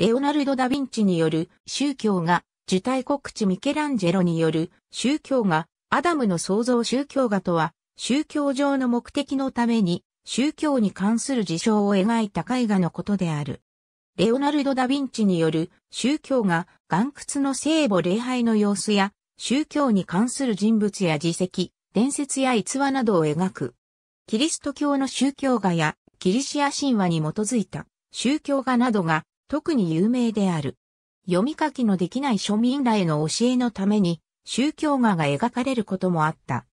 レオナルド・ダ・ヴィンチによる宗教が、受胎告知ミケランジェロによる宗教が、アダムの創造宗教画とは、宗教上の目的のために、宗教に関する事象を描いた絵画のことである。レオナルド・ダ・ヴィンチによる宗教が岩窟の聖母礼拝の様子や宗教に関する人物や自責、伝説や逸話などを描く。キリスト教の宗教画やキリシア神話に基づいた宗教画などが特に有名である。読み書きのできない庶民らへの教えのために、宗教画が描かれることもあった。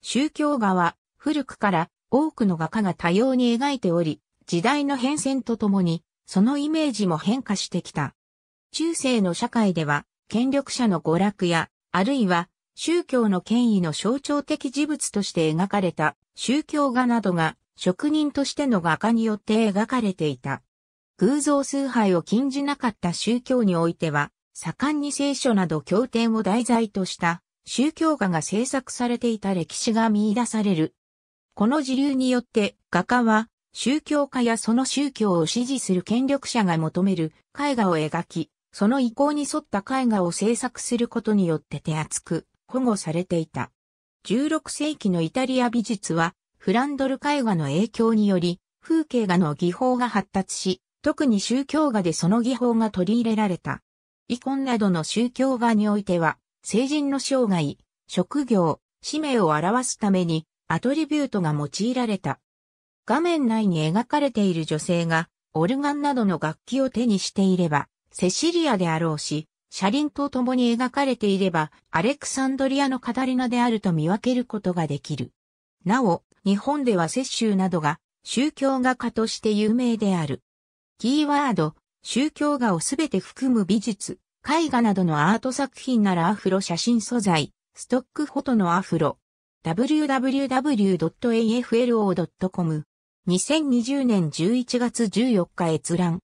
宗教画は、古くから多くの画家が多様に描いており、時代の変遷とともに、そのイメージも変化してきた。中世の社会では、権力者の娯楽や、あるいは、宗教の権威の象徴的事物として描かれた宗教画などが職人としての画家によって描かれていた。偶像崇拝を禁じなかった宗教においては、盛んに聖書など経典を題材とした宗教画が制作されていた歴史が見出される。この自流によって画家は宗教家やその宗教を支持する権力者が求める絵画を描き、その意向に沿った絵画を制作することによって手厚く保護されていた。16世紀のイタリア美術はフランドル絵画の影響により風景画の技法が発達し、特に宗教画でその技法が取り入れられた。コ婚などの宗教画においては、成人の生涯、職業、使命を表すためにアトリビュートが用いられた。画面内に描かれている女性が、オルガンなどの楽器を手にしていれば、セシリアであろうし、車輪と共に描かれていれば、アレクサンドリアのカタリナであると見分けることができる。なお、日本では雪舟などが宗教画家として有名である。キーワード、宗教画をすべて含む美術、絵画などのアート作品ならアフロ写真素材、ストックフォトのアフロ。www.aflo.com 2020年11月14日閲覧。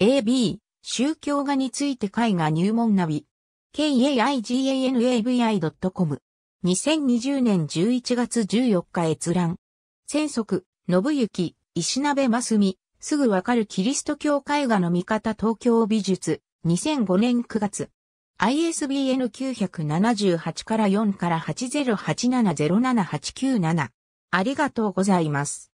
AB、宗教画について絵画入門ナビ。kaiganavi.com 2020年11月14日閲覧。千足、信行、石鍋真澄、すぐわかるキリスト教絵画の見方東京美術、2005年9月。ISBN 978から4から808707897。ありがとうございます。